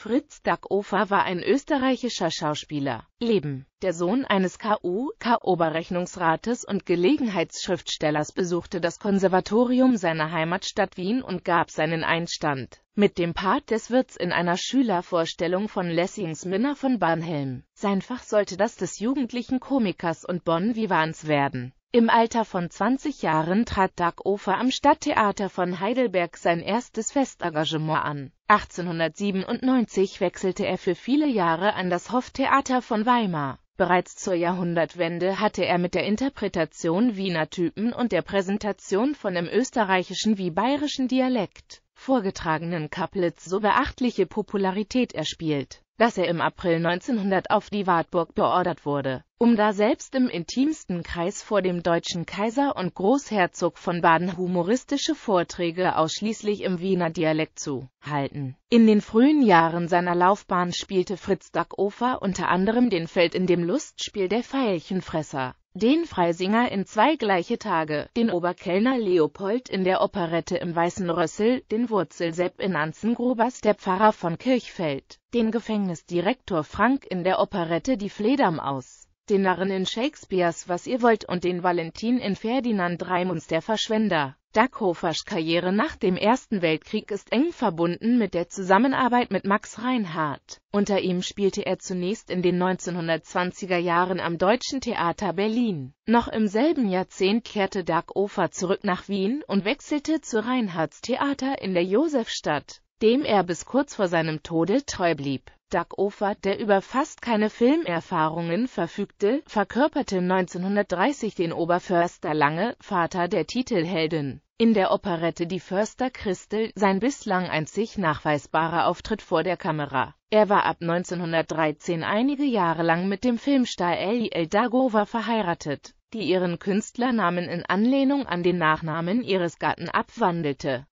Fritz Dackofer war ein österreichischer Schauspieler. Leben. Der Sohn eines KU, K-Oberrechnungsrates und Gelegenheitsschriftstellers besuchte das Konservatorium seiner Heimatstadt Wien und gab seinen Einstand mit dem Part des Wirts in einer Schülervorstellung von Lessings Minna von Barnhelm. Sein Fach sollte das des jugendlichen Komikers und Bonn-Vivans werden. Im Alter von 20 Jahren trat Dagofer am Stadttheater von Heidelberg sein erstes Festengagement an. 1897 wechselte er für viele Jahre an das Hoftheater von Weimar. Bereits zur Jahrhundertwende hatte er mit der Interpretation Wiener Typen und der Präsentation von im österreichischen wie bayerischen Dialekt vorgetragenen Kaplitz so beachtliche Popularität erspielt dass er im April 1900 auf die Wartburg beordert wurde, um da selbst im intimsten Kreis vor dem deutschen Kaiser und Großherzog von Baden humoristische Vorträge ausschließlich im Wiener Dialekt zu halten. In den frühen Jahren seiner Laufbahn spielte Fritz Dackofer unter anderem den Feld in dem Lustspiel Der Veilchenfresser den Freisinger in zwei gleiche Tage, den Oberkellner Leopold in der Operette im Weißen Rössel, den Wurzelsepp in Anzengrubers der Pfarrer von Kirchfeld, den Gefängnisdirektor Frank in der Operette Die aus, den Narren in Shakespeares Was ihr wollt und den Valentin in Ferdinand Raimunds Der Verschwender. Dackhofers Karriere nach dem Ersten Weltkrieg ist eng verbunden mit der Zusammenarbeit mit Max Reinhardt. Unter ihm spielte er zunächst in den 1920er Jahren am Deutschen Theater Berlin. Noch im selben Jahrzehnt kehrte Dackofer zurück nach Wien und wechselte zu Reinhardts Theater in der Josefstadt, dem er bis kurz vor seinem Tode treu blieb Doug Ofer, der über fast keine Filmerfahrungen verfügte, verkörperte 1930 den Oberförster Lange, Vater der Titelheldin. In der Operette Die Förster Christel sein bislang einzig nachweisbarer Auftritt vor der Kamera. Er war ab 1913 einige Jahre lang mit dem Filmstar Eli Eldagova verheiratet, die ihren Künstlernamen in Anlehnung an den Nachnamen ihres Gatten abwandelte